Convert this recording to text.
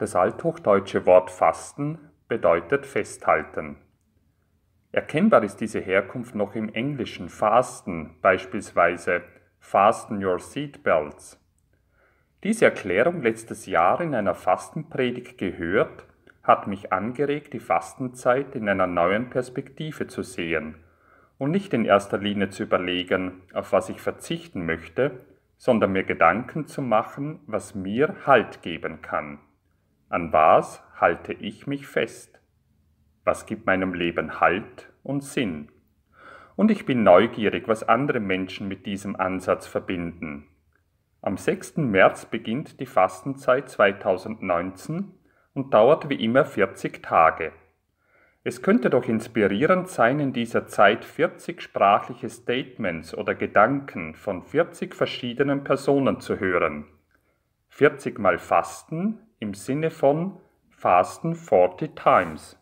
Das althochdeutsche Wort Fasten bedeutet festhalten. Erkennbar ist diese Herkunft noch im Englischen Fasten, beispielsweise Fasten your seatbelts. Diese Erklärung letztes Jahr in einer Fastenpredigt gehört, hat mich angeregt, die Fastenzeit in einer neuen Perspektive zu sehen und nicht in erster Linie zu überlegen, auf was ich verzichten möchte, sondern mir Gedanken zu machen, was mir Halt geben kann. An was halte ich mich fest? Was gibt meinem Leben Halt und Sinn? Und ich bin neugierig, was andere Menschen mit diesem Ansatz verbinden. Am 6. März beginnt die Fastenzeit 2019 und dauert wie immer 40 Tage. Es könnte doch inspirierend sein, in dieser Zeit 40 sprachliche Statements oder Gedanken von 40 verschiedenen Personen zu hören. 40 mal Fasten im Sinne von Fasten 40 Times.